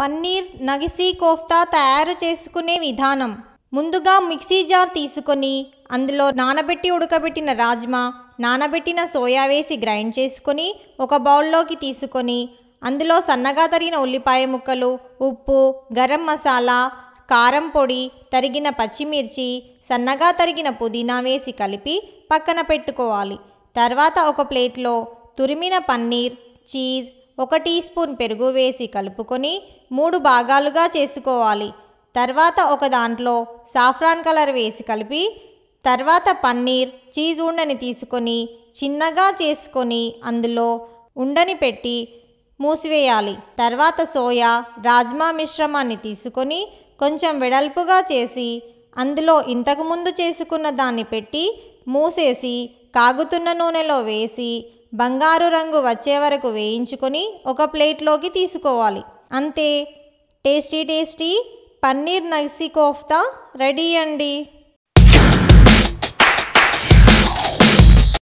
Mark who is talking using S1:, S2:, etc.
S1: పన్నీర్ నగిసి కోఫ్తా తయారు చేసుకునే విధానం ముందుగా మిక్సీ జార్ తీసుకొని అందులో నానబెట్టి ఉడకబెట్టిన రాజ్మా నానబెట్టిన సోయా వేసి గ్రైండ్ చేసుకొని ఒక బౌల్లోకి తీసుకొని అందులో సన్నగా తరిగిన ఉల్లిపాయ ముక్కలు ఉప్పు గరం మసాలా కారం పొడి తరిగిన పచ్చిమిర్చి సన్నగా తరిగిన పుదీనా వేసి కలిపి పక్కన పెట్టుకోవాలి తర్వాత ఒక ప్లేట్లో తురిమిన పన్నీర్ చీజ్ ఒక టీ స్పూన్ పెరుగు వేసి కలుపుకొని మూడు భాగాలుగా చేసుకోవాలి తర్వాత ఒక దాంట్లో సాఫ్రాన్ కలర్ వేసి కలిపి తర్వాత పన్నీర్ చీజ్ ఉండని తీసుకొని చిన్నగా చేసుకొని అందులో ఉండని పెట్టి మూసివేయాలి తర్వాత సోయా రాజ్మా మిశ్రమాన్ని తీసుకొని కొంచెం వెడల్పుగా చేసి అందులో ఇంతకుముందు చేసుకున్న దాన్ని పెట్టి మూసేసి కాగుతున్న నూనెలో వేసి బంగారు రంగు వచ్చే వరకు వేయించుకొని ఒక ప్లేట్లోకి తీసుకోవాలి అంతే టేస్టీ టేస్టీ పన్నీర్ నగ్సీ కోఫ్తా రెడీ అండి